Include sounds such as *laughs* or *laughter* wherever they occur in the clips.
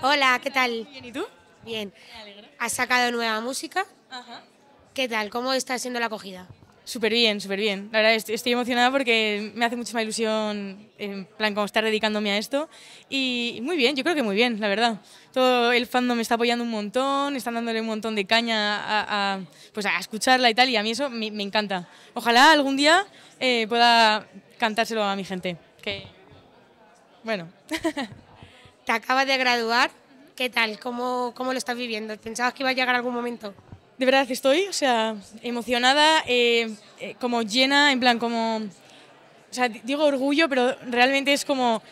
Hola. ¿qué tal? Bien, ¿y tú? Bien. ¿Has sacado nueva música? Ajá. ¿Qué tal? ¿Cómo está siendo la acogida? Súper bien, súper bien. La verdad, estoy, emocionada porque me hace muchísima ilusión, en plan, como estar dedicándome a esto. Y muy bien, yo creo que muy bien, la verdad. Todo el fandom me está apoyando un montón, están dándole un montón de caña a, pues a escucharla y tal, y a mí eso me, encanta. Ojalá algún día eh, pueda cantárselo a mi gente. Bueno. *laughs* te acabas de graduar, ¿qué tal? ¿Cómo, cómo lo estás viviendo? ¿Pensabas que iba a llegar algún momento? De verdad estoy, o sea, emocionada, eh, eh, como llena, en plan, como... O sea, digo orgullo, pero realmente es como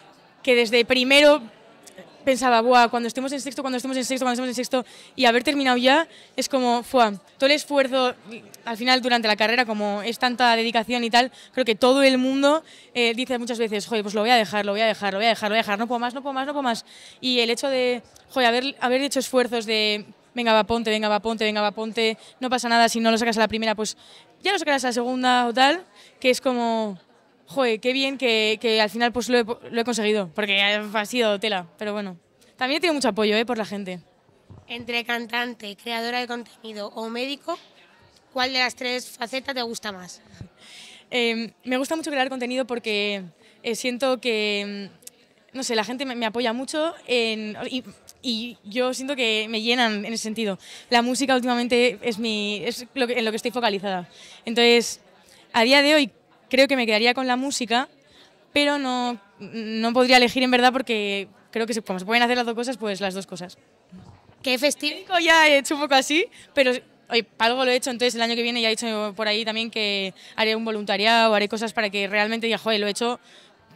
que desde primero pensaba, Buah, cuando estemos en sexto, cuando estemos en sexto, cuando estemos en sexto, y haber terminado ya, es como, fue todo el esfuerzo, al final durante la carrera, como es tanta dedicación y tal, creo que todo el mundo eh, dice muchas veces, joder, pues lo voy a dejar, lo voy a dejar, lo voy a dejar, lo voy a dejar, no puedo más, no puedo más, no puedo más. Y el hecho de, joder, haber, haber hecho esfuerzos de venga, va, ponte, venga, va, ponte, venga, va, ponte, no pasa nada si no lo sacas a la primera, pues ya lo sacarás a la segunda o tal, que es como, joder, qué bien que, al final pues lo he, conseguido, porque ha sido tela, pero bueno. También he tenido mucho apoyo ¿eh? por la gente. Entre cantante, creadora de contenido o médico, ¿cuál de las tres facetas te gusta más? *laughs* Eh, me gusta mucho crear contenido porque eh, siento que, mm, no sé, la gente me, apoya mucho y, yo siento que me llenan en ese sentido. La música últimamente es, mi, es lo en lo que estoy focalizada. Entonces, a día de hoy creo que me quedaría con la música, pero no, no podría elegir en verdad porque creo que como se pueden hacer las dos cosas, pues las dos cosas. Qué festivo ya he hecho un poco así, pero algo lo he hecho, entonces el año que viene ya he hecho por ahí también que haré un voluntariado, haré cosas para que realmente diga, joder, lo he hecho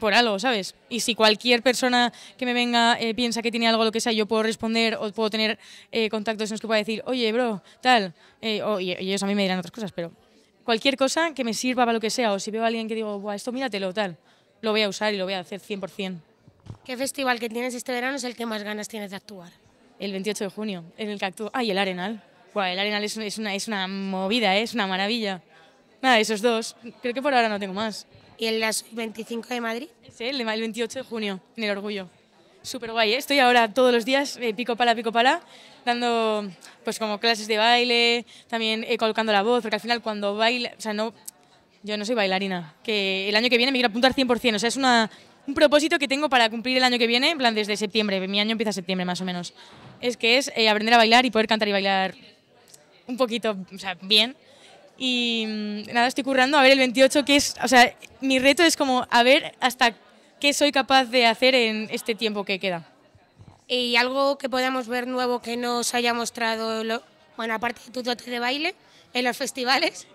por algo, ¿sabes? Y si cualquier persona que me venga eh, piensa que tiene algo, lo que sea, yo puedo responder o puedo tener eh, contactos en los que pueda decir, oye, bro, tal. Eh, o, y ellos a mí me dirán otras cosas, pero cualquier cosa que me sirva para lo que sea, o si veo a alguien que digo, esto míratelo, tal, lo voy a usar y lo voy a hacer 100%. ¿Qué festival que tienes este verano es el que más ganas tienes de actuar? El 28 de junio, en el que actúo. ¡Ay, el Arenal! el Arenal es, una, es una movida, ¿eh? es una maravilla. Nada, esos dos. Creo que por ahora no tengo más. ¿Y el 25 de Madrid? Sí, el 28 de junio, en el Orgullo súper guay. ¿eh? Estoy ahora todos los días eh, pico para, pico para, dando pues como clases de baile, también eh, colocando la voz, porque al final cuando baila, o sea, no, yo no soy bailarina, que el año que viene me quiero apuntar 100%, o sea, es un propósito que tengo para cumplir el año que viene, en plan desde septiembre, mi año empieza septiembre más o menos, es que es aprender a bailar y poder cantar y bailar un poquito, o sea, bien. Y mm, nada, estoy currando a ver el 28, que es, o sea, mi reto es como a ver hasta qué soy capaz de hacer en este tiempo que queda. Y algo que podamos ver nuevo que nos haya mostrado, bueno, aparte de tu dote de baile, en los festivales.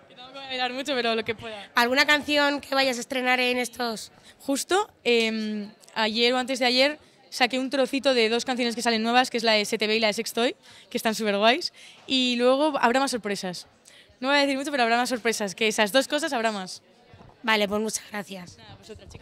mucho, pero lo que pueda. ¿Alguna canción que vayas a estrenar en estos? Justo, em, ayer o antes de ayer saqué un trocito de dos canciones que salen nuevas, que es la de STB y la de Sextoy, que están súper guays. Y luego habrá más sorpresas. No voy a decir mucho, pero habrá más sorpresas. Que esas dos cosas habrá más. Vale, pues muchas gracias. Nada, pues